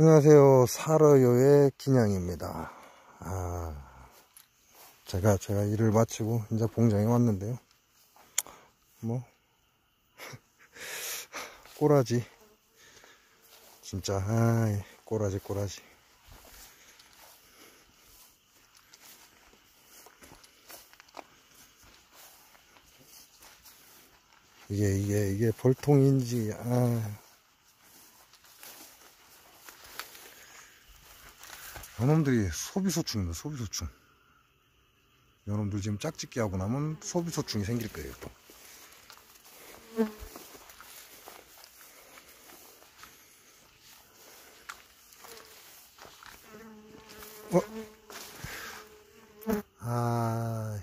안녕하세요. 사러요의 기냥입니다. 아, 제가, 제가 일을 마치고 이제 봉장에 왔는데요. 뭐, 꼬라지. 진짜, 아 꼬라지, 꼬라지. 이게, 이게, 이게 벌통인지, 아. 여러분들이 소비소충입니다. 소비소충. 러분들 지금 짝짓기 하고 나면 소비소충이 생길 거예요. 또. 어? 아,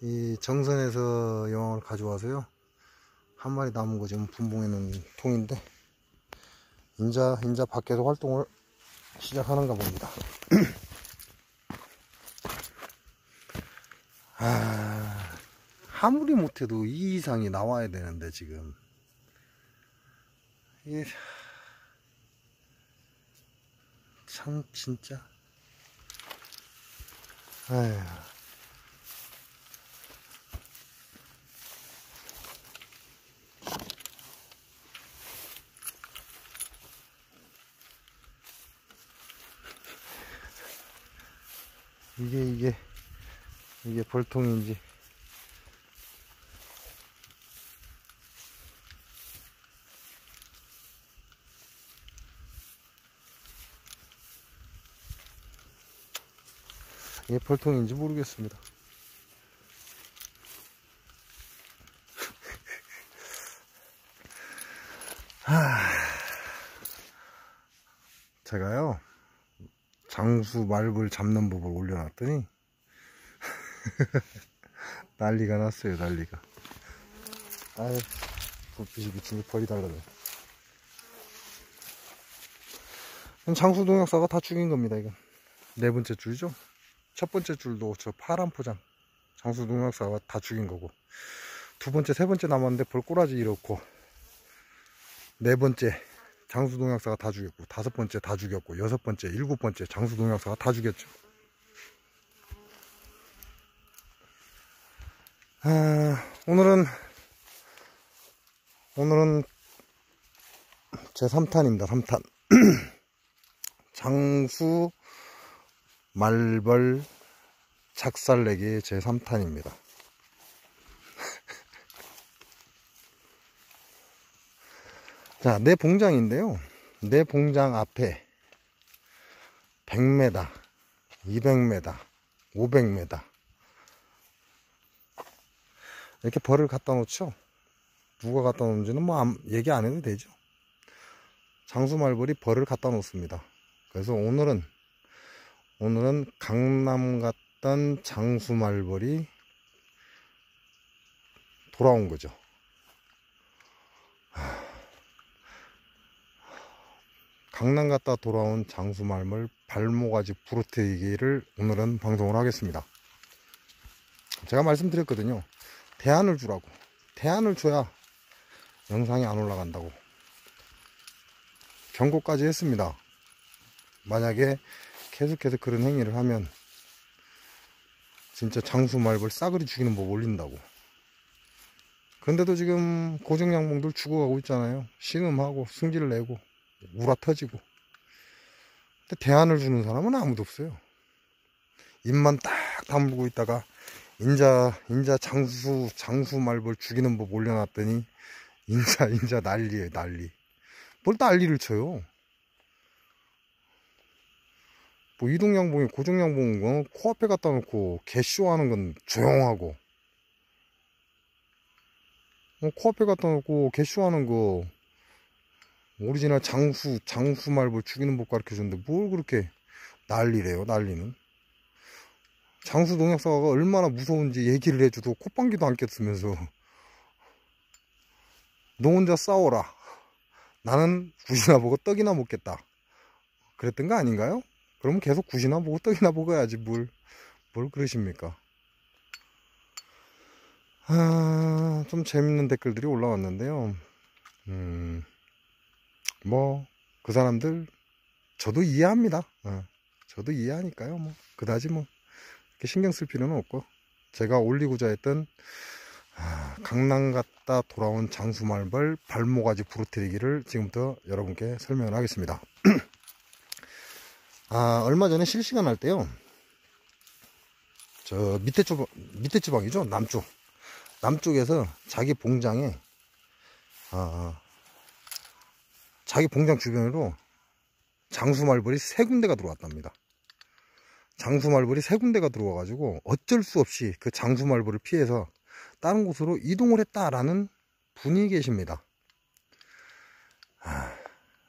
이 정선에서 영왕을 가져와서요. 한 마리 남은 거 지금 분봉해 놓은 통인데, 인자, 인자 밖에서 활동을 시작하는가 봅니다. 아, 아무리 못해도 이 이상이 나와야 되는데 지금 이게 참 진짜 아휴 이게 이게 이게 볼통인지 이게 볼통인지 모르겠습니다 제가요 장수 말벌 잡는 법을 올려놨더니 난리가 났어요 난리가 아유 불빛이 그 미친 게 벌이 달라져 장수 동역사가 다 죽인 겁니다 이건 네 번째 줄이죠 첫 번째 줄도 저 파란 포장 장수 동역사가 다 죽인 거고 두 번째 세 번째 남았는데 벌꼬라지 이렇고 네 번째 장수동약사가 다 죽였고 다섯 번째 다 죽였고 여섯 번째 일곱 번째 장수동약사가 다 죽였죠 아, 오늘은 오늘은 제 3탄입니다 3탄 장수 말벌 작살내기 제3탄입니다 자, 내 봉장인데요. 내 봉장 앞에 100m, 200m, 500m 이렇게 벌을 갖다 놓죠. 누가 갖다 놓는지는 뭐 얘기 안 해도 되죠. 장수말벌이 벌을 갖다 놓습니다. 그래서 오늘은 오늘은 강남 갔던 장수말벌이 돌아온 거죠. 강남 갔다 돌아온 장수말물 발모가지 부르테이기를 오늘은 방송을 하겠습니다. 제가 말씀드렸거든요. 대안을 주라고. 대안을 줘야 영상이 안 올라간다고. 경고까지 했습니다. 만약에 계속해서 그런 행위를 하면 진짜 장수말벌 싸그리 죽이는 법 올린다고. 그런데도 지금 고정양봉들 죽어가고 있잖아요. 신음하고 승질을 내고 울라터지고 근데 대안을 주는 사람은 아무도 없어요 입만 딱담그고 있다가 인자 인자 장수 장수 말벌 죽이는 법 올려놨더니 인자 인자 난리에요 난리 뭘 난리를 쳐요 뭐 이동양봉이 고정양봉 어? 코앞에 갖다 놓고 개쇼 하는 건 조용하고 코앞에 갖다 놓고 개쇼 하는 거 오리지널 장수, 장수 말벌 죽이는 법 가르쳐 줬는데뭘 그렇게 난리래요, 난리는. 장수 농약사가 얼마나 무서운지 얘기를 해줘도 콧방귀도 안 꼈으면서 너 혼자 싸워라. 나는 구시나 보고 떡이나 먹겠다. 그랬던 거 아닌가요? 그러면 계속 구시나 보고 떡이나 먹어야지 뭘, 뭘 그러십니까? 아, 좀 재밌는 댓글들이 올라왔는데요. 음. 뭐그 사람들 저도 이해합니다. 어, 저도 이해하니까요. 뭐 그다지 뭐 신경 쓸 필요는 없고 제가 올리고자 했던 아, 강남 갔다 돌아온 장수말벌 발모가지 부르트리기를 지금부터 여러분께 설명을 하겠습니다. 아, 얼마 전에 실시간 할 때요. 저 밑에 주방, 밑에 주방이죠? 남쪽. 남쪽에서 자기 봉장에 아, 자기 봉장 주변으로 장수말벌이 세 군데가 들어왔답니다. 장수말벌이 세 군데가 들어와가지고 어쩔 수 없이 그 장수말벌을 피해서 다른 곳으로 이동을 했다라는 분이 계십니다. 아,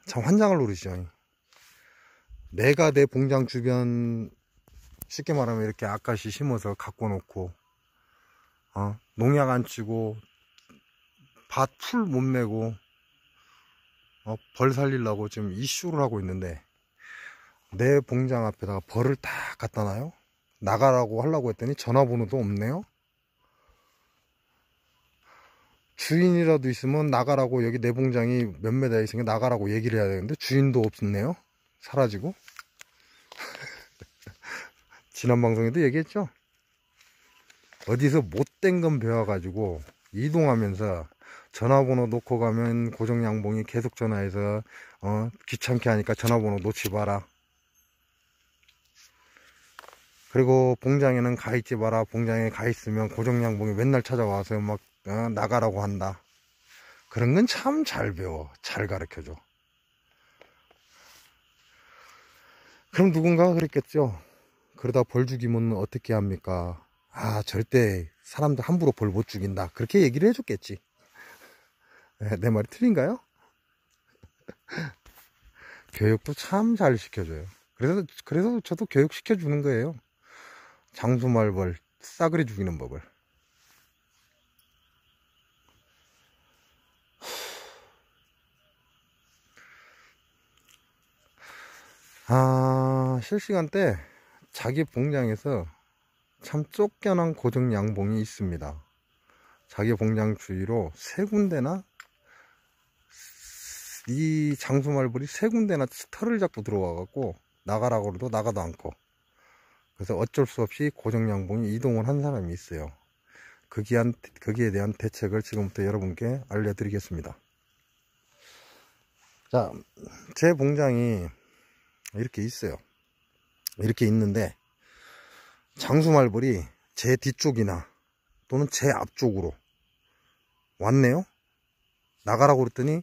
참 환장을 노리죠. 내가 내 봉장 주변 쉽게 말하면 이렇게 아까시 심어서 갖고 놓고 어? 농약 안 치고 밭 풀 못 메고 어, 벌 살리려고 지금 이슈를 하고 있는데 내 봉장 앞에다가 벌을 딱 갖다 놔요 나가라고 하려고 했더니 전화번호도 없네요 주인이라도 있으면 나가라고 여기 내 봉장이 몇몇다 있으니까 나가라고 얘기를 해야 되는데 주인도 없었네요 사라지고 지난 방송에도 얘기했죠 어디서 못된 건 배워가지고 이동하면서 전화번호 놓고 가면 고정양봉이 계속 전화해서 어, 귀찮게 하니까 전화번호 놓지 마라 그리고 봉장에는 가 있지 마라 봉장에 가 있으면 고정양봉이 맨날 찾아와서 막 어, 나가라고 한다 그런 건 참 잘 배워 잘 가르쳐줘 그럼 누군가 그랬겠죠 그러다 벌 죽이면 어떻게 합니까 아 절대 사람들 함부로 벌 못 죽인다 그렇게 얘기를 해줬겠지 네, 내 말이 틀린가요? 교육도 참 잘 시켜줘요. 그래서, 그래서 저도 교육시켜주는 거예요. 장수말벌, 싸그리 죽이는 법을. 아, 실시간 때 자기 봉장에서 참 쫓겨난 고정 양봉이 있습니다. 자기 봉장 주위로 세 군데나 이 장수 말벌이 세 군데나 털을 잡고 들어와갖고 나가라고 해도 나가도 않고 그래서 어쩔 수 없이 고정양봉이 이동을 한 사람이 있어요. 거기한, 거기에 대한 대책을 지금부터 여러분께 알려드리겠습니다. 자, 제 봉장이 이렇게 있어요. 이렇게 있는데 장수말벌이 제 뒤쪽이나 또는 제 앞쪽으로 왔네요. 나가라고 그랬더니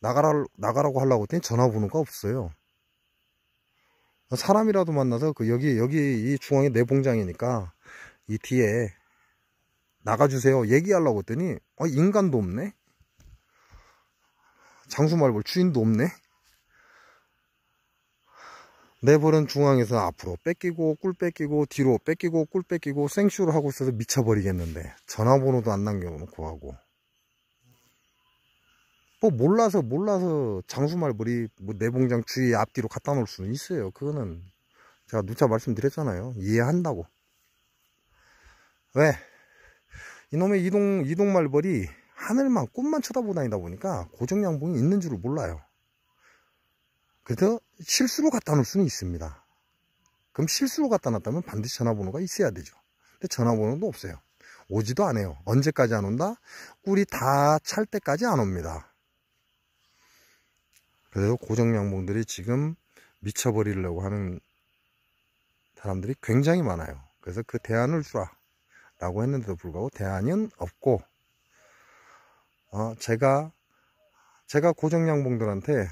나가라, 나가라고 하려고 했더니 전화번호가 없어요. 사람이라도 만나서 그 여기 여기 이 중앙에 내봉장이니까이 뒤에 나가주세요 얘기하려고 했더니 어, 인간도 없네 장수말벌 주인도 없네 내버린 중앙에서 앞으로 뺏기고 꿀 뺏기고 뒤로 뺏기고 꿀 뺏기고 생쇼를 하고 있어서 미쳐버리겠는데 전화번호도 안 남겨놓고 하고 그 몰라서 몰라서 장수말벌이 뭐 내봉장 주위 앞뒤로 갖다 놓을 수는 있어요 그거는 제가 누차 말씀드렸잖아요 이해한다고 왜 이놈의 이동 이동말벌이 하늘만 꿈만 쳐다보 다니다 보니까 고정양봉이 있는 줄을 몰라요 그래서 실수로 갖다 놓을 수는 있습니다 그럼 실수로 갖다 놨다면 반드시 전화번호가 있어야 되죠 근데 전화번호도 없어요 오지도 않아요 언제까지 안 온다? 꿀이 다 찰 때까지 안 옵니다 그래서 고정 양봉들이 지금 미쳐버리려고 하는 사람들이 굉장히 많아요. 그래서 그 대안을 주라 라고 했는데도 불구하고 대안은 없고 어, 제가 제가 고정 양봉들한테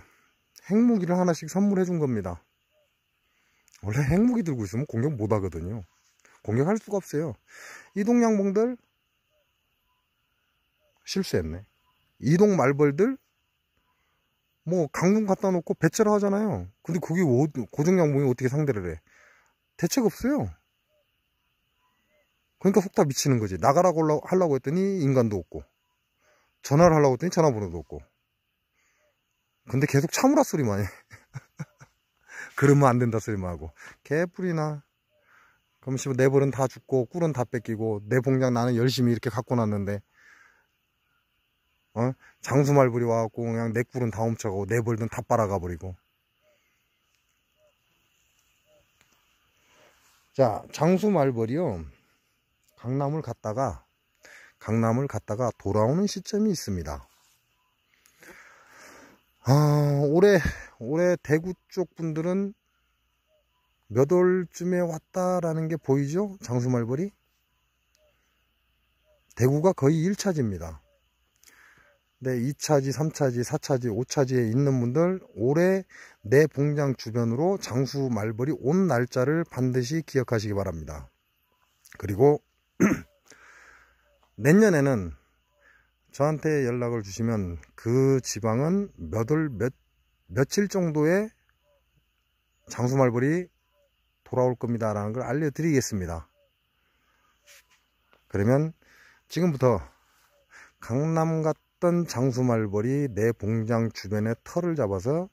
핵무기를 하나씩 선물해 준 겁니다. 원래 핵무기 들고 있으면 공격 못 하거든요. 공격할 수가 없어요. 이동 양봉들 실수했네. 이동 말벌들 뭐 강릉 갖다 놓고 배째를 하잖아요 근데 그게 고정양봉이 어떻게 상대를 해 대책 없어요 그러니까 속다 미치는 거지 나가라고 하려고 했더니 인간도 없고 전화를 하려고 했더니 전화번호도 없고 근데 계속 참으라 소리만 해 그러면 안 된다 소리만 하고 개뿔이나 그럼 씨발 내 네 벌은 다 죽고 꿀은 다 뺏기고 내 봉장 나는 열심히 이렇게 갖고 놨는데 어? 장수말벌이 와갖고 그냥 내 꿀은 다 훔쳐가고 내 벌든 다 빨아가 버리고 자 장수말벌이요 강남을 갔다가 강남을 갔다가 돌아오는 시점이 있습니다 아, 올해 올해 대구 쪽 분들은 몇 월쯤에 왔다라는 게 보이죠 장수말벌이 대구가 거의 1차지입니다 네, 2차지, 3차지, 4차지, 5차지에 있는 분들 올해 내봉장 주변으로 장수 말벌이 온 날짜를 반드시 기억하시기 바랍니다. 그리고 내년에는 저한테 연락을 주시면 그 지방은 몇월 몇 며칠 정도에 장수 말벌이 돌아올 겁니다라는 걸 알려드리겠습니다. 그러면 지금부터 강남 같은 뜯었 장수말벌이 내 봉장 주변에 털을 잡아서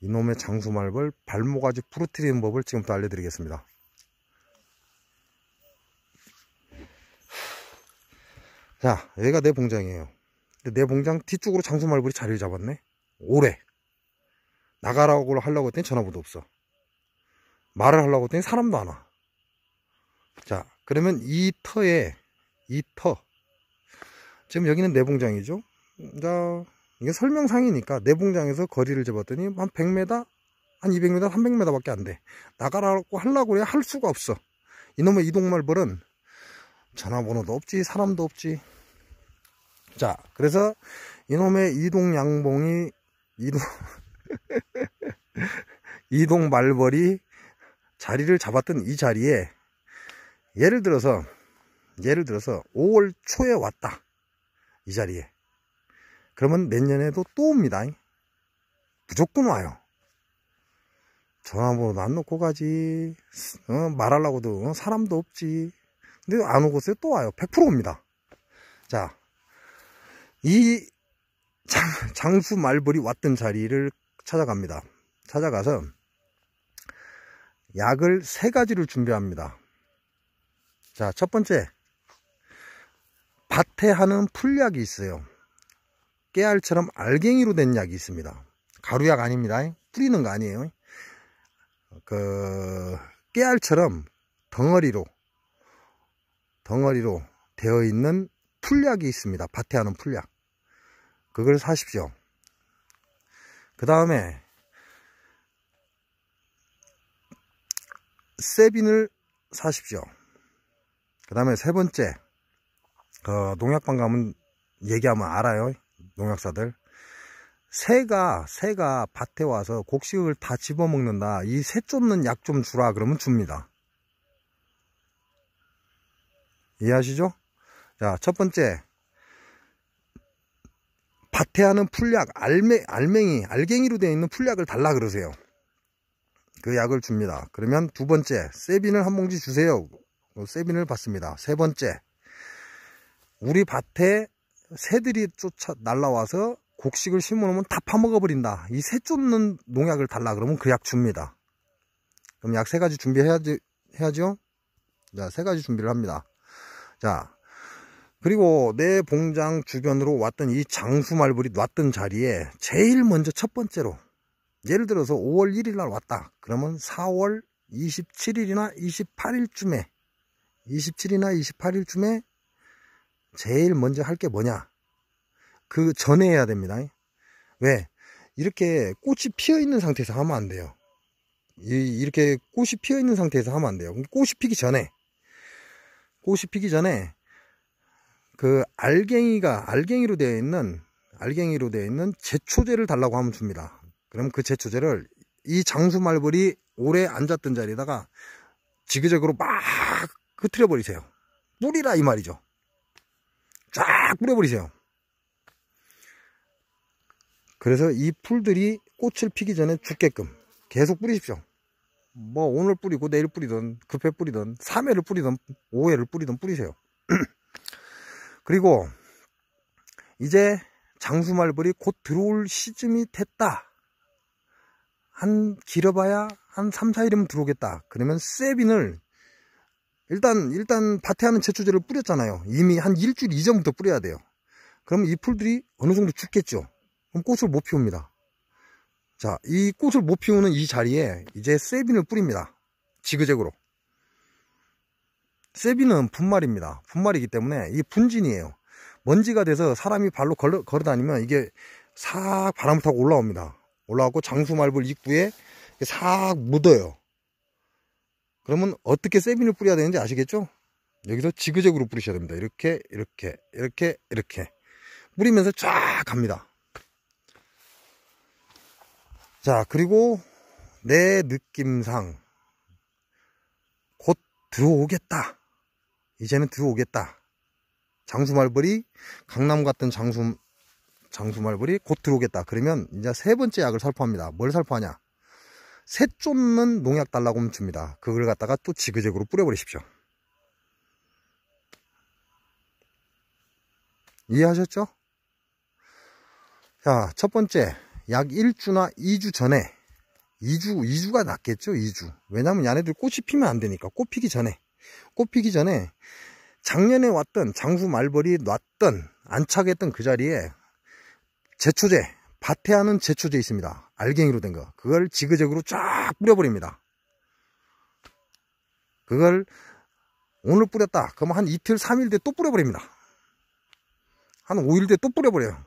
이놈의 장수말벌 발목까지 부러뜨리는 법을 지금부터 알려드리겠습니다. 자 여기가 내 봉장이에요. 내 봉장 뒤쪽으로 장수말벌이 자리를 잡았네. 오래. 나가라고 하려고 했더니 전화번호도 없어. 말을 하려고 했더니 사람도 안 와. 자, 그러면 이 터에, 이 터. 지금 여기는 내봉장이죠? 자, 이게 설명상이니까 내봉장에서 거리를 잡았더니 한 100m, 한 200m, 300m 밖에 안 돼. 나가라고 하려고 그래. 할 수가 없어. 이놈의 이동말벌은 전화번호도 없지, 사람도 없지. 자, 그래서 이놈의 이동양봉이, 이동, 이동말벌이 자리를 잡았던 이 자리에 예를 들어서, 예를 들어서 5월 초에 왔다. 이 자리에. 그러면 내년에도 또 옵니다. 무조건 와요. 전화번호도 안 놓고 가지. 어, 말하려고도 어, 사람도 없지. 근데 안 오고 있또 와요. 100% 옵니다. 자, 이 장, 장수 말벌이 왔던 자리를 찾아갑니다. 찾아가서 약을 세 가지를 준비합니다. 자, 첫 번째. 밭에 하는 풀약이 있어요. 깨알처럼 알갱이로 된 약이 있습니다. 가루약 아닙니다. 뿌리는 거 아니에요. 그 깨알처럼 덩어리로 덩어리로 되어 있는 풀약이 있습니다. 밭에 하는 풀약. 그걸 사십시오. 그 다음에 세빈을 사십시오. 그 다음에 세 번째 그 어, 농약방 가면 얘기하면 알아요. 농약사들 새가 새가 밭에 와서 곡식을 다 집어먹는다 이 새 쫓는 약 좀 주라 그러면 줍니다 이해하시죠? 자첫 번째 밭에 하는 풀약 알맹, 알맹이 알갱이로 되어 있는 풀약을 달라 그러세요 그 약을 줍니다 그러면 두 번째 세빈을 한 봉지 주세요 그 세빈을 받습니다 세 번째 우리 밭에 새들이 쫓아 날라와서 곡식을 심어놓으면 다 파먹어버린다. 이 새 쫓는 농약을 달라 그러면 그 약 줍니다. 그럼 약 세 가지 준비해야지 해야죠. 자, 세 가지 준비를 합니다. 자, 그리고 내 봉장 주변으로 왔던 이 장수 말벌이 왔던 자리에 제일 먼저 첫 번째로 예를 들어서 5월 1일 날 왔다. 그러면 4월 27일이나 28일쯤에 27일이나 28일쯤에 제일 먼저 할 게 뭐냐 그 전에 해야 됩니다 왜 이렇게 꽃이 피어 있는 상태에서 하면 안 돼요 이렇게 꽃이 피어 있는 상태에서 하면 안 돼요 꽃이 피기 전에 꽃이 피기 전에 그 알갱이가 알갱이로 되어 있는 알갱이로 되어 있는 제초제를 달라고 하면 줍니다 그럼 그 제초제를 이 장수 말벌이 오래 앉았던 자리에다가 지그재그로 막흐트려 버리세요 뿌리라 이 말이죠 쫙 뿌려버리세요. 그래서 이 풀들이 꽃을 피기 전에 죽게끔 계속 뿌리십시오. 뭐 오늘 뿌리고 내일 뿌리든 급해 뿌리든 3회를 뿌리든 5회를 뿌리든 뿌리세요. 그리고 이제 장수말벌이 곧 들어올 시즌이 됐다. 한 길어봐야 한 3, 4일이면 들어오겠다. 그러면 세빈을 일단 일단 밭에 하는 채초제를 뿌렸잖아요. 이미 한 일주일 이전부터 뿌려야 돼요. 그럼이 풀들이 어느 정도 죽겠죠. 그럼 꽃을 못 피웁니다. 자, 이 꽃을 못 피우는 이 자리에 이제 세빈을 뿌립니다. 지그재그로. 세비는 분말입니다. 분말이기 때문에 이 분진이에요. 먼지가 돼서 사람이 발로 걸어, 걸어 다니면 이게 싹 바람 타고 올라옵니다. 올라왔고 장수말벌 입구에 싹 묻어요. 그러면 어떻게 세빈을 뿌려야 되는지 아시겠죠? 여기서 지그재그로 뿌리셔야 됩니다. 이렇게 이렇게 이렇게 이렇게 뿌리면서 쫙 갑니다. 자 그리고 내 느낌상 곧 들어오겠다. 이제는 들어오겠다. 장수말벌이 강남 같은 장수 장수말벌이 곧 들어오겠다. 그러면 이제 세 번째 약을 살포합니다. 뭘 살포하냐? 새 쫓는 농약 달라고 하면 줍니다. 그걸 갖다가 또 지그재그로 뿌려버리십시오. 이해하셨죠? 자, 첫 번째, 약 1주나 2주 전에, 2주, 2주가 낫겠죠? 2주. 왜냐면 얘네들 꽃이 피면 안 되니까, 꽃 피기 전에. 꽃 피기 전에, 작년에 왔던 장수 말벌이 놨던, 안착했던 그 자리에, 제초제, 밭에 하는 제초제 있습니다. 알갱이로 된 거. 그걸 지그재그로 쫙 뿌려버립니다. 그걸 오늘 뿌렸다. 그러면 한 이틀, 삼일 뒤에 또 뿌려버립니다. 한 5일 뒤에 또 뿌려버려요.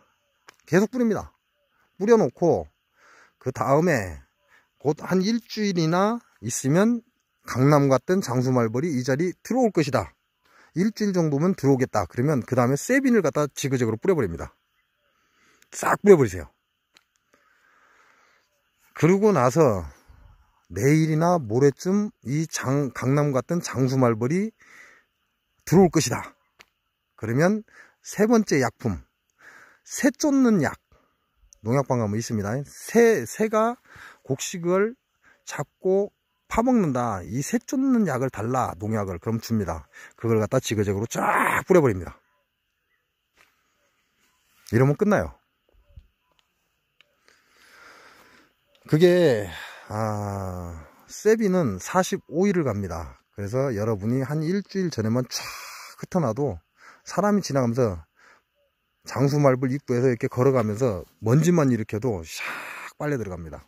계속 뿌립니다. 뿌려놓고 그 다음에 곧 한 일주일이나 있으면 강남 같은 장수말벌이 이 자리 들어올 것이다. 일주일 정도면 들어오겠다. 그러면 그 다음에 세빈을 갖다 지그재그로 뿌려버립니다. 싹 뿌려버리세요. 그러고 나서 내일이나 모레쯤 이 장, 강남 같은 장수말벌이 들어올 것이다. 그러면 세 번째 약품, 새 쫓는 약, 농약방 가면 뭐 있습니다. 새, 새가 곡식을 잡고 파먹는다. 이 새 쫓는 약을 달라, 농약을. 그럼 줍니다. 그걸 갖다 지그재그로 쫙 뿌려버립니다. 이러면 끝나요. 그게 아 세비는 45일을 갑니다 그래서 여러분이 한 일주일 전에만 쫙 흩어놔도 사람이 지나가면서 장수말불 입구에서 이렇게 걸어가면서 먼지만 일으켜도 샥 빨려 들어갑니다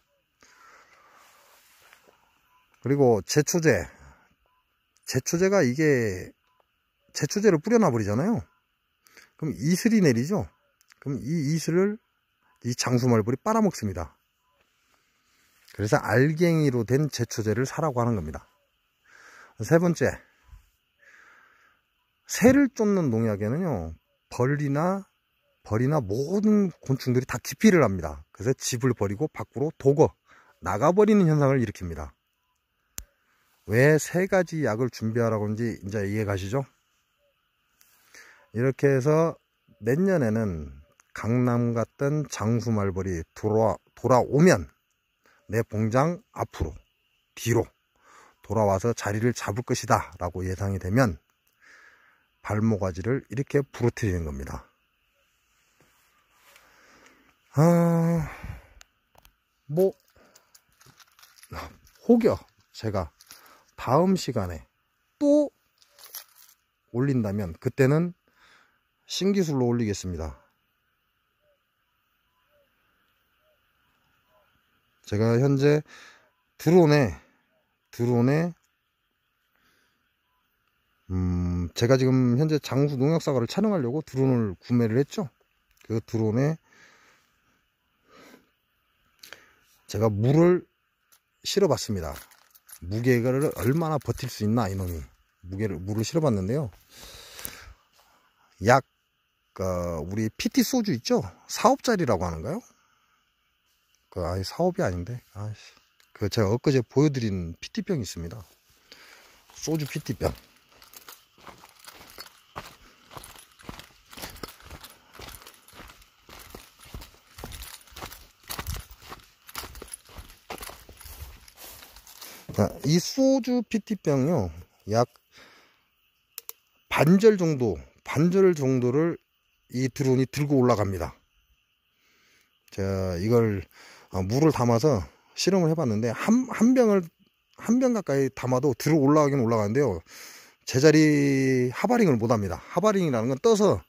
그리고 제초제 제초제가 이게 제초제를 뿌려놔 버리잖아요 그럼 이슬이 내리죠 그럼 이 이슬을 이 장수말불이 빨아먹습니다 그래서 알갱이로 된 제초제를 사라고 하는 겁니다. 세 번째, 새를 쫓는 농약에는요, 벌이나 벌이나 모든 곤충들이 다 기피를 합니다. 그래서 집을 버리고 밖으로 도거, 나가버리는 현상을 일으킵니다. 왜 세 가지 약을 준비하라고 하는지 이제 이해가시죠? 이렇게 해서 내년에는 강남 같은 장수말벌이 돌아, 돌아오면 내 봉장 앞으로, 뒤로 돌아와서 자리를 잡을 것이다 라고 예상이 되면 발모가지를 이렇게 부러뜨리는 겁니다. 아, 뭐, 아, 혹여 제가 다음 시간에 또 올린다면 그때는 신기술로 올리겠습니다. 제가 현재 드론에 드론에 음 제가 지금 현재 장수 농약사과를 촬영하려고 드론을 구매를 했죠 그 드론에 제가 물을 실어 봤습니다 무게를 얼마나 버틸 수 있나 이놈이 무게를 물을 실어 봤는데요 약 어, 우리 PT 소주 있죠 사업자리라고 하는가요 그 아예 사업이 아닌데 아씨 그 제가 엊그제 보여드린 p t 병이 있습니다 소주 p t 병이 소주 p t 병요약 반절 정도 반절 정도를 이 드론이 들고 올라갑니다 자 이걸 어, 물을 담아서 실험을 해봤는데 한, 한 병을 한 병 가까이 담아도 들어 올라가긴 올라가는데요 제자리 하바링을 못 합니다 하바링이라는 건 떠서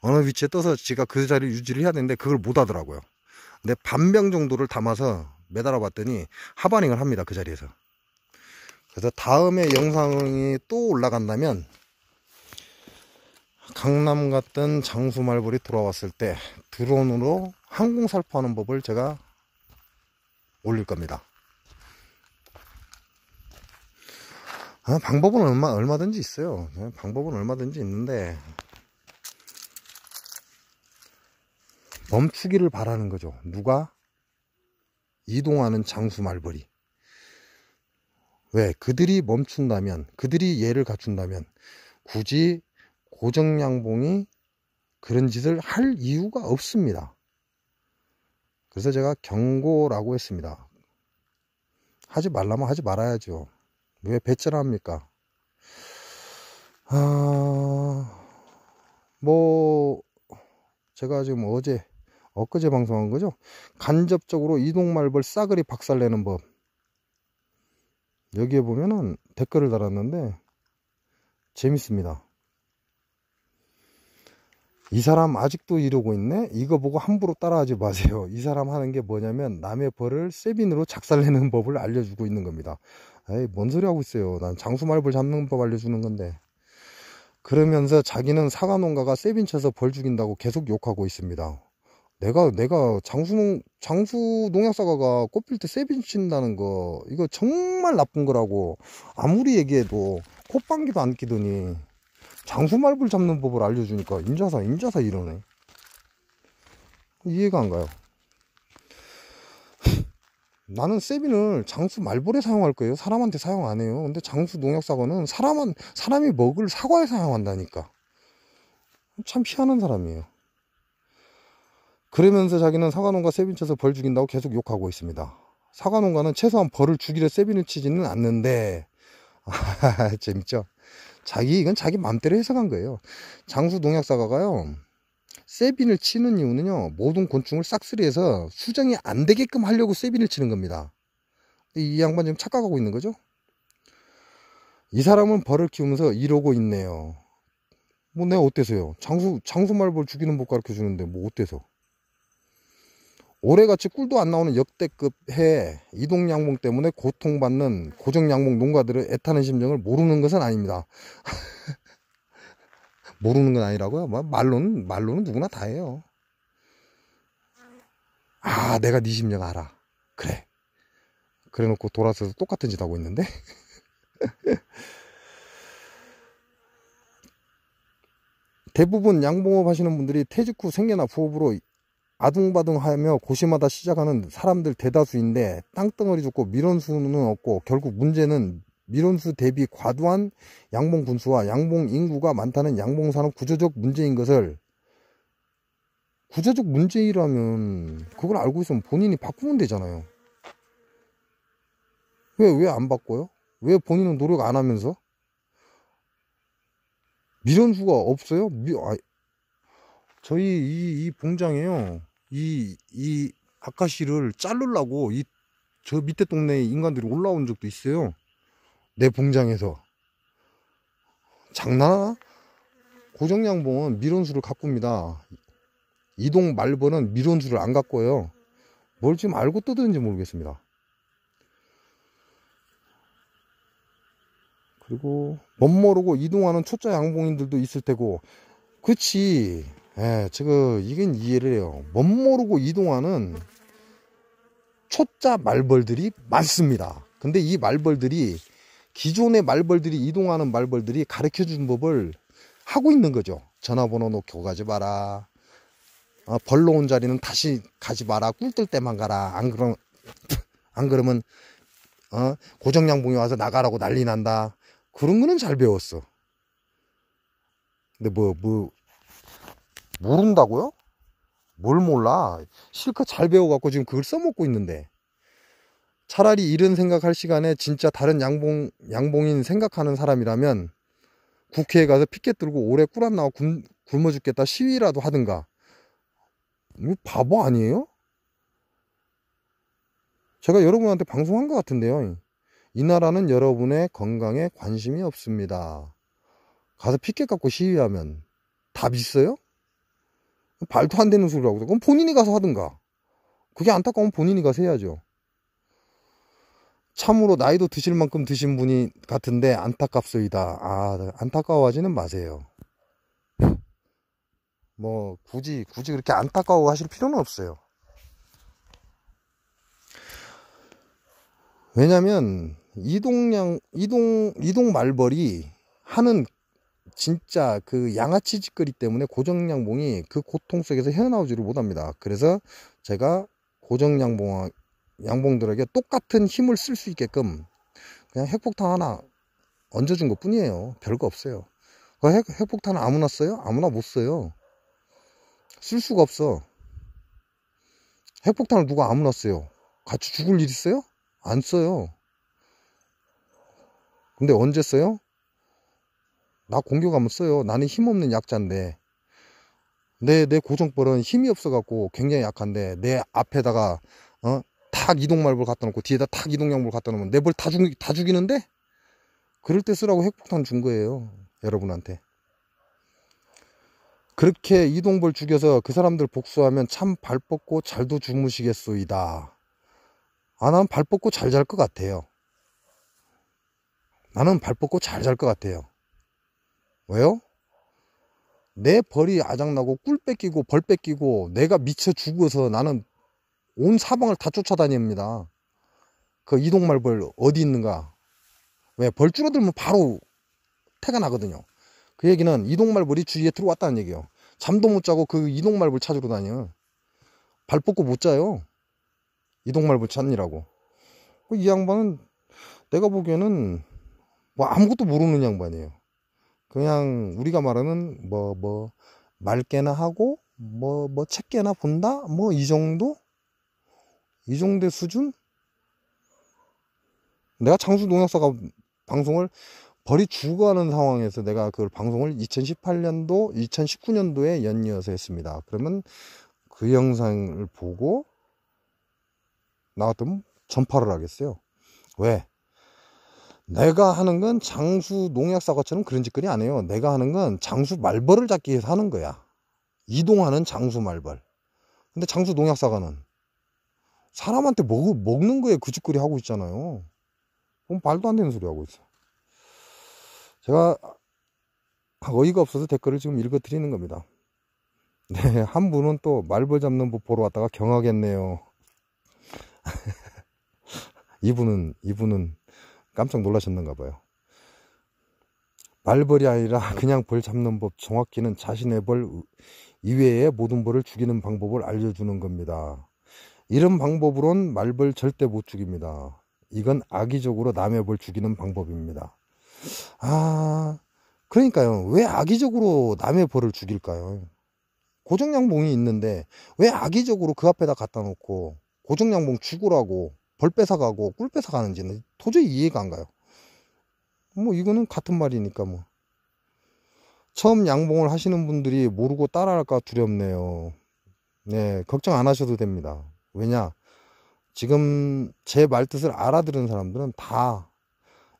어느 위치에 떠서 지가 그 자리를 유지를 해야 되는데 그걸 못 하더라고요 근데 반 병 정도를 담아서 매달아 봤더니 하바링을 합니다 그 자리에서 그래서 다음에 영상이 또 올라간다면 강남 갔던 장수 말벌이 돌아왔을 때 드론으로 항공살포하는 법을 제가 올릴 겁니다. 아, 방법은 얼마, 얼마든지 있어요. 네, 방법은 얼마든지 있는데, 멈추기를 바라는 거죠. 누가? 이동하는 장수 말벌이. 왜? 그들이 멈춘다면, 그들이 예를 갖춘다면, 굳이 고정양봉이 그런 짓을 할 이유가 없습니다. 그래서 제가 경고라고 했습니다. 하지 말라면 하지 말아야죠. 왜 배째를 합니까? 아, 뭐, 제가 지금 어제, 엊그제 방송한 거죠? 간접적으로 이동말벌 싸그리 박살내는 법. 여기에 보면은 댓글을 달았는데, 재밌습니다. 이 사람 아직도 이러고 있네? 이거 보고 함부로 따라하지 마세요. 이 사람 하는 게 뭐냐면 남의 벌을 세빈으로 작살내는 법을 알려주고 있는 겁니다. 에이, 뭔 소리 하고 있어요. 난 장수말벌 잡는 법 알려주는 건데. 그러면서 자기는 사과 농가가 세빈 쳐서 벌 죽인다고 계속 욕하고 있습니다. 내가 내가 장수농 장수 농약 사과가 꽃필 때 세빈 친다는 거 이거 정말 나쁜 거라고 아무리 얘기해도 콧방귀도 안 끼더니 장수말불 잡는 법을 알려주니까 인자사인자사 이러네 이해가 안 가요 나는 세빈을 장수 말벌에 사용할 거예요 사람한테 사용 안 해요 근데 장수 농약사과는 사람 사람이 먹을 사과에 사용한다니까 참 피하는 사람이에요 그러면서 자기는 사과농가 세빈 쳐서 벌 죽인다고 계속 욕하고 있습니다 사과농가는 최소한 벌을 죽이려 세빈을 치지는 않는데 아, 재밌죠 자기 이건 자기 맘대로 해석한 거예요. 장수 농약사과가요 세빈을 치는 이유는요. 모든 곤충을 싹쓸이해서 수정이 안 되게끔 하려고 세빈을 치는 겁니다. 이 양반 지금 착각하고 있는 거죠? 이 사람은 벌을 키우면서 이러고 있네요. 뭐 내가 네, 어때서요? 장수 장수 말벌 죽이는 법 가르쳐 주는데 뭐 어때서? 올해같이 꿀도 안 나오는 역대급 해 이동 양봉 때문에 고통받는 고정 양봉 농가들의 애타는 심정을 모르는 것은 아닙니다. 모르는 건 아니라고요. 뭐 말로는 말로는 누구나 다 해요. 아, 내가 네 심정 알아. 그래. 그래놓고 돌아서서 똑같은 짓 하고 있는데. 대부분 양봉업 하시는 분들이 퇴직 후 생계나 부업으로 아둥바둥하며 고시마다 시작하는 사람들 대다수인데 땅덩어리 좋고 밀원수는 없고 결국 문제는 밀원수 대비 과도한 양봉 분수와 양봉 인구가 많다는 양봉 산업 구조적 문제인 것을 구조적 문제라면 이 그걸 알고 있으면 본인이 바꾸면 되잖아요. 왜 왜 안 바꿔요? 왜 본인은 노력 안 하면서? 밀원수가 없어요? 미, 아, 저희 이, 이 봉장에요. 이, 이 아카시를 자르려고 이, 저 밑에 동네에 인간들이 올라온 적도 있어요. 내 봉장에서. 장난하나? 고정양봉은 미론수를 가꿉니다. 이동 말벌은 미론수를 안 가꿔요. 뭘 지금 알고 떠드는지 모르겠습니다. 그리고 멋모르고 이동하는 초짜 양봉인들도 있을 테고 그치 예, 지금 이건 이해를 해요. 멋 모르고 이동하는 초짜 말벌들이 많습니다. 근데 이 말벌들이 기존의 말벌들이 이동하는 말벌들이 가르쳐 준 법을 하고 있는 거죠. 전화번호 놓고 가지 마라. 어, 벌로 온 자리는 다시 가지 마라. 꿀 뜰 때만 가라. 안 그럼 안 그러면 어, 고정양봉이 와서 나가라고 난리 난다. 그런 거는 잘 배웠어. 근데 뭐, 뭐, 모른다고요? 뭘 몰라? 실컷 잘 배워갖고 지금 그걸 써먹고 있는데. 차라리 이런 생각할 시간에 진짜 다른 양봉, 양봉인 생각하는 사람이라면 국회에 가서 피켓 들고 오래 꿀 안 나와 굶, 굶어 죽겠다 시위라도 하든가. 이거 바보 아니에요? 제가 여러분한테 방송한 것 같은데요. 이 나라는 여러분의 건강에 관심이 없습니다. 가서 피켓 갖고 시위하면 답 있어요? 발도안 되는 소리라고. 그럼 본인이 가서 하든가. 그게 안타까우면 본인이 가서 해야죠. 참으로 나이도 드실 만큼 드신 분이 같은데 안타깝소이다. 아, 안타까워하지는 마세요. 뭐, 굳이, 굳이 그렇게 안타까워 하실 필요는 없어요. 왜냐면, 이동량, 이동, 이동 말벌이 하는 진짜 그 양아치 짓거리 때문에 고정양봉이 그 고통 속에서 헤어나오지를 못합니다. 그래서 제가 고정양봉 양봉들에게 똑같은 힘을 쓸 수 있게끔 그냥 핵폭탄 하나 얹어준 것 뿐이에요. 별거 없어요. 그 핵, 핵폭탄 은 아무나 써요? 아무나 못 써요. 쓸 수가 없어. 핵폭탄을 누가 아무나 써요? 같이 죽을 일 있어요? 안 써요. 근데 언제 써요? 나 공격하면 써요. 나는 힘없는 약자인데. 내, 내 고정벌은 힘이 없어갖고 굉장히 약한데, 내 앞에다가, 어, 탁 이동말벌 갖다 놓고, 뒤에다 탁이동약벌 갖다 놓으면 내 벌 다 죽이, 다 죽이는데? 그럴 때 쓰라고 핵폭탄 준 거예요. 여러분한테. 그렇게 이동벌 죽여서 그 사람들 복수하면 참 발 뻗고 잘도 주무시겠소이다. 아, 나는 발 뻗고 잘 잘 것 같아요. 나는 발 뻗고 잘 잘 것 같아요. 왜요? 내 벌이 아작나고 꿀 뺏기고 벌 뺏기고 내가 미쳐 죽어서 나는 온 사방을 다 쫓아다닙니다. 그 이동말벌 어디 있는가? 왜? 벌 줄어들면 바로 태가 나거든요. 그 얘기는 이동말벌이 주위에 들어왔다는 얘기예요. 잠도 못 자고 그 이동말벌 찾으러 다녀. 발 뻗고 못 자요. 이동말벌 찾느라고. 이 양반은 내가 보기에는 뭐 아무것도 모르는 양반이에요. 그냥 우리가 말하는 뭐뭐 뭐 맑게나 뭐, 하고 뭐뭐 뭐, 뭐 책게나 본다 뭐 이 정도 이 정도의 수준 내가 장수 농약사가 방송을 벌이 죽어가는 상황에서 내가 그걸 방송을 2018년도 2019년도에 연이어서 했습니다 그러면 그 영상을 보고 나왔다면 전파를 하겠어요 왜 내가 하는 건 장수 농약 사과처럼 그런 짓거리 아니에요 내가 하는 건 장수 말벌을 잡기 위해서 하는 거야. 이동하는 장수 말벌. 근데 장수 농약 사과는 사람한테 먹, 먹는 거에 그 짓거리 하고 있잖아요. 그럼 말도 안 되는 소리 하고 있어. 제가 어이가 없어서 댓글을 지금 읽어 드리는 겁니다. 네, 한 분은 또 말벌 잡는 법 보러 왔다가 경하겠네요. 이분은 이분은 깜짝 놀라셨는가 봐요. 말벌이 아니라 그냥 벌 잡는 법, 정확히는 자신의 벌이외에 모든 벌을 죽이는 방법을 알려주는 겁니다. 이런 방법으론 말벌 절대 못 죽입니다. 이건 악의적으로 남의 벌 죽이는 방법입니다. 아, 그러니까요. 왜 악의적으로 남의 벌을 죽일까요? 고정양봉이 있는데 왜 악의적으로 그 앞에다 갖다 놓고 고정양봉 죽으라고 벌 뺏어가고 꿀 뺏어가는지는 도저히 이해가 안 가요. 뭐 이거는 같은 말이니까 뭐. 처음 양봉을 하시는 분들이 모르고 따라할까 두렵네요. 네, 걱정 안 하셔도 됩니다. 왜냐? 지금 제 말뜻을 알아들은 사람들은 다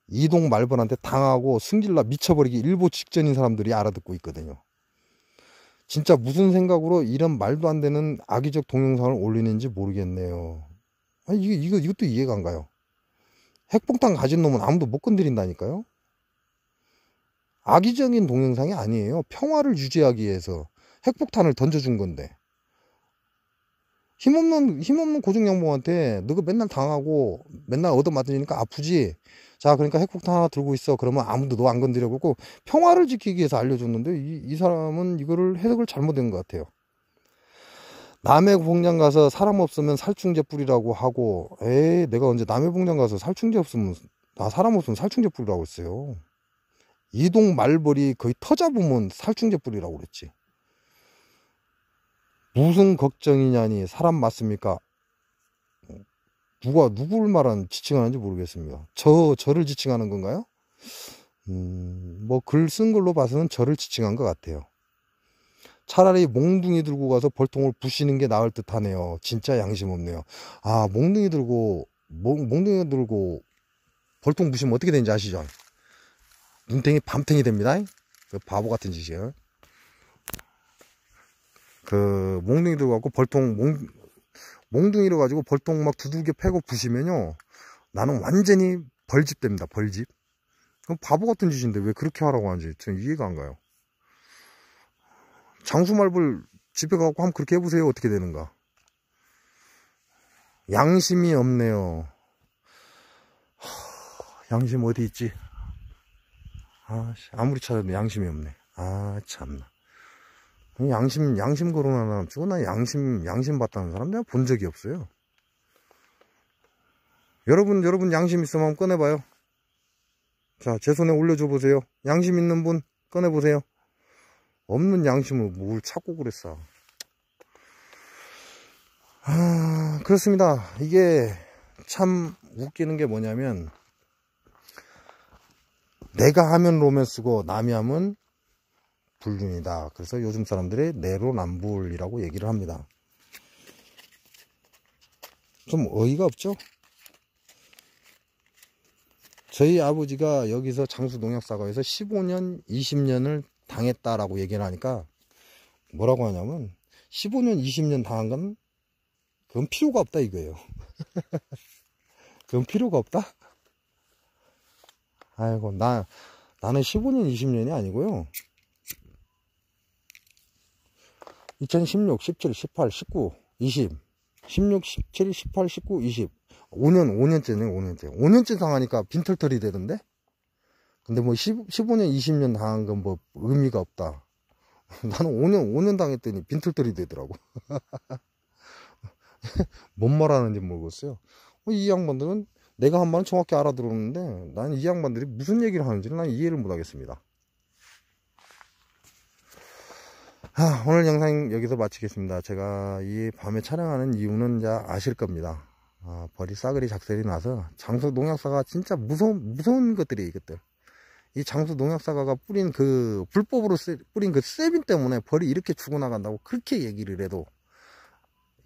이동 말벌한테 당하고 승질나 미쳐버리기 일보 직전인 사람들이 알아듣고 있거든요. 진짜 무슨 생각으로 이런 말도 안 되는 악의적 동영상을 올리는지 모르겠네요. 아니, 이거, 이거, 이것도 이해가 안 가요. 핵폭탄 가진 놈은 아무도 못 건드린다니까요? 악의적인 동영상이 아니에요. 평화를 유지하기 위해서 핵폭탄을 던져준 건데. 힘없는, 힘없는 고중양봉한테 너가 맨날 당하고 맨날 얻어맞으니까 아프지. 자, 그러니까 핵폭탄 하나 들고 있어. 그러면 아무도 너 안 건드려고 평화를 지키기 위해서 알려줬는데 이, 이 사람은 이거를 해석을 잘못된 것 같아요. 남해 공장 가서 사람 없으면 살충제 뿌리라고 하고 에이 내가 언제 남해 공장 가서 살충제 없으면 나 사람 없으면 살충제 뿌리라고 했어요 이동 말벌이 거의 터잡으면 살충제 뿌리라고 그랬지 무슨 걱정이냐니 사람 맞습니까 누가 누구 말하는 지칭하는지 모르겠습니다 저 저를 지칭하는 건가요 음, 뭐 글 쓴 걸로 봐서는 저를 지칭한 것 같아요 차라리 몽둥이 들고 가서 벌통을 부시는 게 나을 듯 하네요. 진짜 양심 없네요. 아, 몽둥이 들고, 몽, 몽둥이 들고 벌통 부시면 어떻게 되는지 아시죠? 눈탱이 밤탱이 됩니다. 그 바보 같은 짓이에요. 그, 몽둥이 들고 가고 벌통, 몽, 몽둥이를 가지고 벌통 막 두들겨 패고 부시면요. 나는 완전히 벌집 됩니다. 벌집. 그럼 바보 같은 짓인데 왜 그렇게 하라고 하는지 전 이해가 안 가요. 장수말벌 집에 가고 한번 그렇게 해보세요. 어떻게 되는가. 양심이 없네요. 양심 어디 있지? 아, 아무리 찾아도 양심이 없네. 아, 참나. 양심, 양심 거론하는 사람 치고 나 양심, 양심 봤다는 사람 내가 본 적이 없어요. 여러분, 여러분 양심 있으면 한번 꺼내봐요. 자, 제 손에 올려줘 보세요. 양심 있는 분 꺼내보세요. 없는 양심을 뭘 찾고 그랬어 아, 그렇습니다 이게 참 웃기는 게 뭐냐면 내가 하면 로맨스고 남이 하면 불륜이다 그래서 요즘 사람들이 내로남불이라고 얘기를 합니다 좀 어이가 없죠 저희 아버지가 여기서 장수 농약사과에서 15년 20년을 당했다라고 얘기를 하니까 뭐라고 하냐면 15년 20년 당한 건 그건 필요가 없다 이거예요 그건 필요가 없다 아이고 나 나는 15년 20년이 아니고요 2016 17 18 19 20 16 17 18 19 20 5년 5년째네 5년째 5년째 당하니까 빈털털이 되던데 근데 뭐 10, 15년, 20년 당한 건 뭐 의미가 없다. 나는 5년, 5년 당했더니 빈털떨이 되더라고. 뭔 말하는지 모르겠어요. 어, 이 양반들은 내가 한 말은 정확히 알아들었는데 나는 이 양반들이 무슨 얘기를 하는지는 난 이해를 못하겠습니다. 아, 오늘 영상 여기서 마치겠습니다. 제가 이 밤에 촬영하는 이유는 야 아실 겁니다. 아, 벌이 싸그리 작살이 나서 장소 농약사가 진짜 무서운 무서운 것들이 이것들. 이 장수 농약사과가 뿌린 그 불법으로 쓰, 뿌린 그 세빈 때문에 벌이 이렇게 죽어나간다고 그렇게 얘기를 해도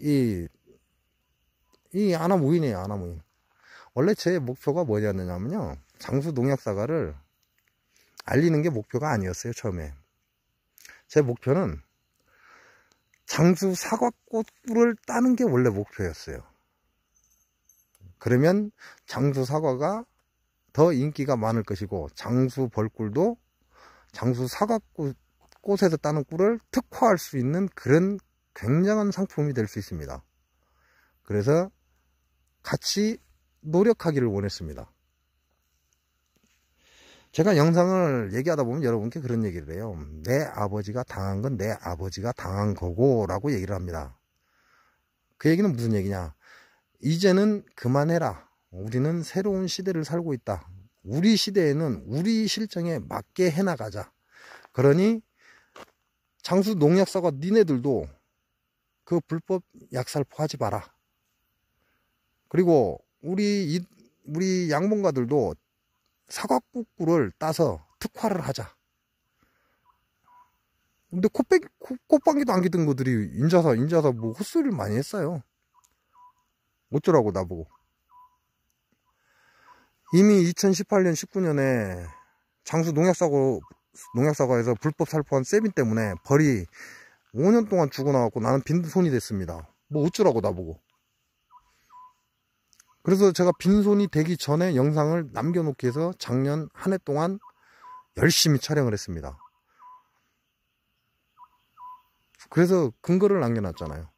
이이 아나무인이에요 아나무인 원래 제 목표가 뭐였느냐면요 장수 농약사과를 알리는 게 목표가 아니었어요 처음에 제 목표는 장수 사과꽃 꿀을 따는 게 원래 목표였어요 그러면 장수 사과가 더 인기가 많을 것이고 장수 벌꿀도 장수 사각꽃 에서 따는 꿀을 특화할 수 있는 그런 굉장한 상품이 될 수 있습니다. 그래서 같이 노력하기를 원했습니다. 제가 영상을 얘기하다 보면 여러분께 그런 얘기를 해요. 내 아버지가 당한 건 내 아버지가 당한 거고 라고 얘기를 합니다. 그 얘기는 무슨 얘기냐. 이제는 그만해라. 우리는 새로운 시대를 살고 있다. 우리 시대에는 우리 실정에 맞게 해나가자. 그러니 장수 농약사가 니네들도 그 불법 약살포 하지 마라. 그리고 우리 이, 우리 양봉가들도 사과국구를 따서 특화를 하자. 근데 코빼기, 백 꽃방귀도 안 기던 것들이 인자사, 인자사 뭐 헛소리를 많이 했어요. 어쩌라고 나보고. 이미 2018년 19년에 장수 농약사고 농약사과에서 불법 살포한 세빈 때문에 벌이 5년 동안 죽어나왔고 나는 빈손이 됐습니다. 뭐 어쩌라고 나보고. 그래서 제가 빈손이 되기 전에 영상을 남겨놓기 위해서 작년 한 해 동안 열심히 촬영을 했습니다. 그래서 근거를 남겨놨잖아요.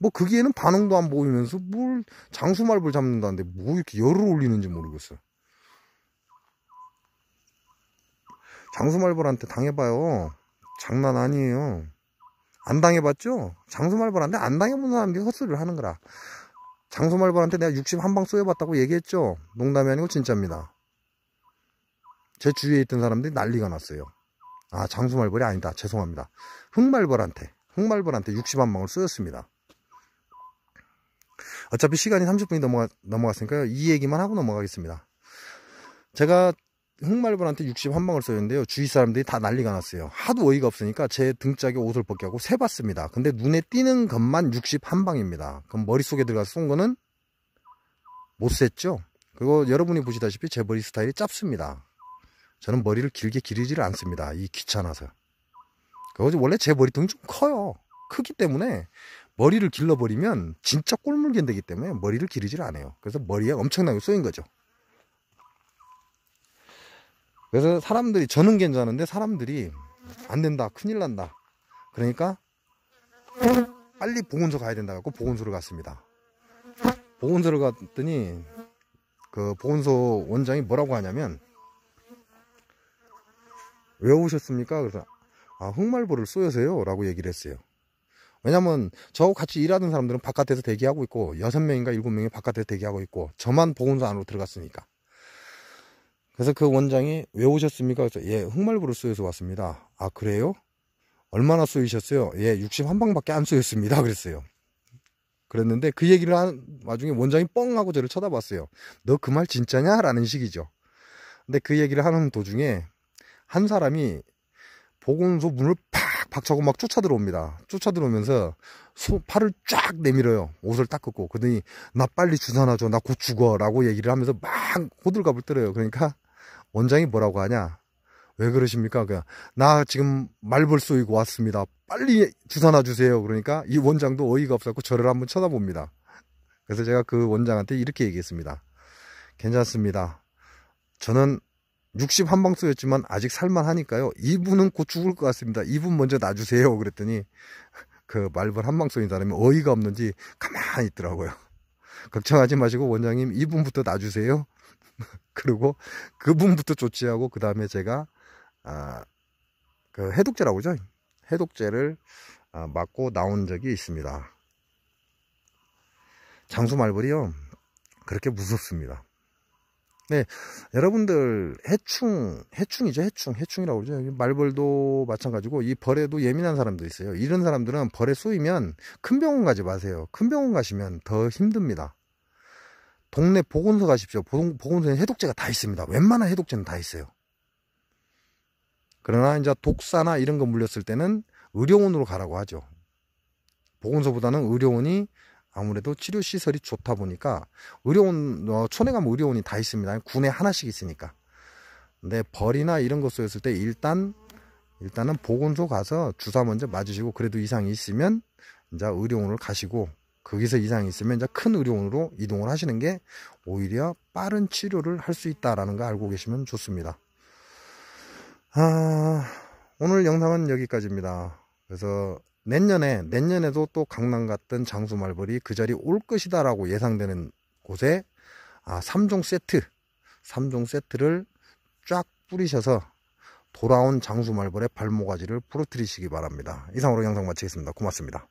뭐 거기에는 반응도 안 보이면서 뭘 장수말벌 잡는다는데 뭐 이렇게 열을 올리는지 모르겠어요. 장수말벌한테 당해봐요. 장난 아니에요. 안 당해봤죠? 장수말벌한테 안 당해본 사람들이 헛소리를 하는 거라. 장수말벌한테 내가 60 한 방 쏘여봤다고 얘기했죠? 농담이 아니고 진짜입니다. 제 주위에 있던 사람들이 난리가 났어요. 아 장수말벌이 아니다. 죄송합니다. 흑말벌한테 흑말벌한테 60 한 방을 쏘였습니다. 어차피 시간이 30분이 넘어가, 넘어갔으니까요. 이 얘기만 하고 넘어가겠습니다. 제가 흑말벌한테 6 1방을 쏘였는데요. 주위 사람들이 다 난리가 났어요. 하도 어이가 없으니까 제 등짝에 옷을 벗겨고 세봤습니다. 근데 눈에 띄는 것만 61방입니다. 그럼 머릿속에 들어가서 쏜 거는 못 쐈죠? 그리고 여러분이 보시다시피 제 머리 스타일이 짧습니다. 저는 머리를 길게 기르지를 않습니다. 이 귀찮아서. 그거지 원래 제 머리통이 좀 커요. 크기 때문에 머리를 길러버리면 진짜 꼴물견 되기 때문에 머리를 기르질 않아요. 그래서 머리에 엄청나게 쏘인 거죠. 그래서 사람들이 저는 괜찮은데 사람들이 안 된다 큰일 난다 그러니까 빨리 보건소 가야 된다 갖고 보건소를 갔습니다 보건소를 갔더니 그 보건소 원장이 뭐라고 하냐면 왜 오셨습니까 그래서 아 흑말보를 쏘여서요 라고 얘기를 했어요 왜냐면 저하고 같이 일하는 사람들은 바깥에서 대기하고 있고 6 명인가 7 명이 바깥에서 대기하고 있고 저만 보건소 안으로 들어갔으니까 그래서 그 원장이 왜 오셨습니까? 그래서 예 흑말부를 쏘여서 왔습니다 아 그래요? 얼마나 쏘이셨어요? 예 61방밖에 안 쏘였습니다 그랬어요 그랬는데 그 얘기를 한 와중에 원장이 뻥 하고 저를 쳐다봤어요 너 그 말 진짜냐? 라는 식이죠 근데 그 얘기를 하는 도중에 한 사람이 보건소 문을 팍 박차고 막 쫓아 들어옵니다. 쫓아 들어오면서 소, 팔을 쫙 내밀어요. 옷을 딱 긋고. 그러더니 나 빨리 주사 놔줘. 나 곧 죽어. 라고 얘기를 하면서 막 호들갑을 떨어요. 그러니까 원장이 뭐라고 하냐. 왜 그러십니까? 그냥 나 지금 말벌 쏘이고 왔습니다. 빨리 주사 놔주세요. 그러니까 이 원장도 어이가 없었고 저를 한번 쳐다봅니다. 그래서 제가 그 원장한테 이렇게 얘기했습니다. 괜찮습니다. 저는 6 0한방수였지만 아직 살만하니까요. 이분은 곧 죽을 것 같습니다. 이분 먼저 놔주세요. 그랬더니 그 말벌 한방송인 사람이 어이가 없는지 가만히 있더라고요. 걱정하지 마시고 원장님 이분부터 놔주세요. 그리고 그분부터 조치하고 그 다음에 제가 아, 그 해독제라고 하죠 해독제를 아, 맞고 나온 적이 있습니다. 장수 말벌이요. 그렇게 무섭습니다. 네, 여러분들 해충, 해충이죠, 해충, 해충이라고 그러죠. 말벌도 마찬가지고 이 벌에도 예민한 사람도 있어요. 이런 사람들은 벌에 쏘이면 큰 병원 가지 마세요. 큰 병원 가시면 더 힘듭니다. 동네 보건소 가십시오. 보건소에 해독제가 다 있습니다. 웬만한 해독제는 다 있어요. 그러나 이제 독사나 이런 거 물렸을 때는 의료원으로 가라고 하죠. 보건소보다는 의료원이 아무래도 치료 시설이 좋다 보니까 의료원 어, 촌에 가면 의료원이 다 있습니다. 군에 하나씩 있으니까. 근데 벌이나 이런 것 쏘였을 때 일단 일단은 보건소 가서 주사 먼저 맞으시고 그래도 이상이 있으면 이제 의료원을 가시고 거기서 이상이 있으면 이제 큰 의료원으로 이동을 하시는 게 오히려 빠른 치료를 할 수 있다라는 거 알고 계시면 좋습니다. 아, 오늘 영상은 여기까지입니다. 그래서 내년에 내년에도 또 강남 같은 장수 말벌이 그 자리 올 것이다라고 예상되는 곳에 아 3종 세트 3종 세트를 쫙 뿌리셔서 돌아온 장수 말벌의 발모가지를 부러뜨리시기 바랍니다. 이상으로 영상 마치겠습니다. 고맙습니다.